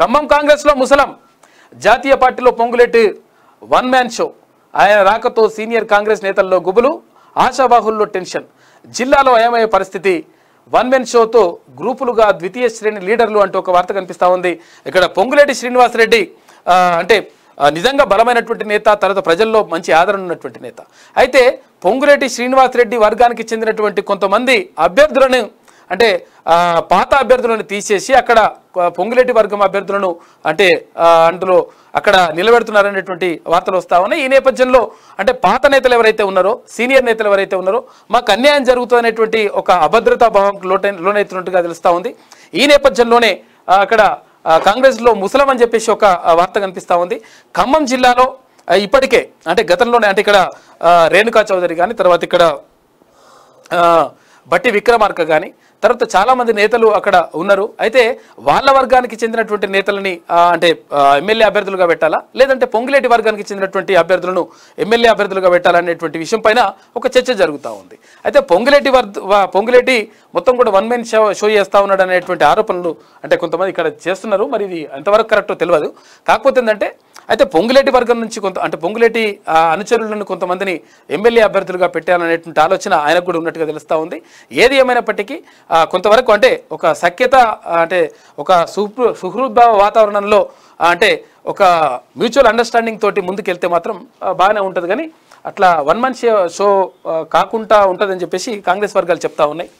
ఖమ్మం కాంగ్రెస్లో ముసలం జాతీయ పార్టీలో పొంగులేటి వన్ మ్యాన్ షో ఆయన రాకతో సీనియర్ కాంగ్రెస్ నేతల్లో గుబులు ఆశాబాహుల్లో టెన్షన్ జిల్లాలో అయమయ్యే పరిస్థితి వన్ మెన్ షోతో గ్రూపులుగా ద్వితీయ శ్రేణి లీడర్లు అంటూ ఒక వార్త కనిపిస్తూ ఉంది ఇక్కడ పొంగులేటి శ్రీనివాసరెడ్డి అంటే నిజంగా బలమైనటువంటి నేత తర్వాత ప్రజల్లో మంచి ఆదరణ ఉన్నటువంటి నేత అయితే పొంగులేటి శ్రీనివాసరెడ్డి వర్గానికి చెందినటువంటి కొంతమంది అభ్యర్థులను అంటే పాత అభ్యర్థులను తీసేసి అక్కడ పొంగులేటి వర్గం అభ్యర్థులను అంటే అందులో అక్కడ నిలబెడుతున్నారనేటువంటి వార్తలు వస్తా ఉన్నాయి ఈ నేపథ్యంలో అంటే పాత నేతలు ఎవరైతే ఉన్నారో సీనియర్ నేతలు ఎవరైతే ఉన్నారో మాకు అన్యాయం జరుగుతుందనేటువంటి ఒక అభద్రతా భావం లోటై లోనైతున్నట్టుగా తెలుస్తూ ఉంది ఈ నేపథ్యంలోనే అక్కడ కాంగ్రెస్లో ముసలం అని చెప్పేసి ఒక వార్త కనిపిస్తూ ఉంది ఖమ్మం జిల్లాలో ఇప్పటికే అంటే గతంలోనే అంటే ఇక్కడ రేణుకా చౌదరి కానీ తర్వాత ఇక్కడ బట్టి విక్రమార్క కానీ తర్వాత చాలామంది నేతలు అక్కడ ఉన్నారు అయితే వాళ్ళ వర్గానికి చెందినటువంటి నేతలని అంటే ఎమ్మెల్యే అభ్యర్థులుగా పెట్టాలా లేదంటే పొంగులేటి వర్గానికి చెందినటువంటి అభ్యర్థులను ఎమ్మెల్యే అభ్యర్థులుగా పెట్టాలనేటువంటి విషయం పైన ఒక చర్చ జరుగుతూ ఉంది అయితే పొంగిలేటి పొంగులేటి మొత్తం కూడా వన్ మెన్ షో షో చేస్తూ ఉన్నాడు అనేటువంటి ఆరోపణలు అంటే కొంతమంది ఇక్కడ చేస్తున్నారు మరి ఇది ఎంతవరకు కరెక్టో తెలియదు కాకపోతే ఏంటంటే అయితే పొంగులేటి వర్గం నుంచి కొంత అంటే పొంగులేటి అనుచరులను కొంతమందిని ఎమ్మెల్యే అభ్యర్థులుగా పెట్టాలనేటువంటి ఆలోచన ఆయనకు కూడా ఉన్నట్టుగా తెలుస్తూ ఉంది ఏది ఏమైనప్పటికీ కొంతవరకు అంటే ఒక సఖ్యత అంటే ఒక సుహృ సుహృద్భావ వాతావరణంలో అంటే ఒక మ్యూచువల్ అండర్స్టాండింగ్ తోటి ముందుకెళ్తే మాత్రం బాగానే ఉంటుంది కానీ అట్లా వన్ మంత్ షో కాకుండా ఉంటుందని చెప్పేసి కాంగ్రెస్ వర్గాలు చెప్తా ఉన్నాయి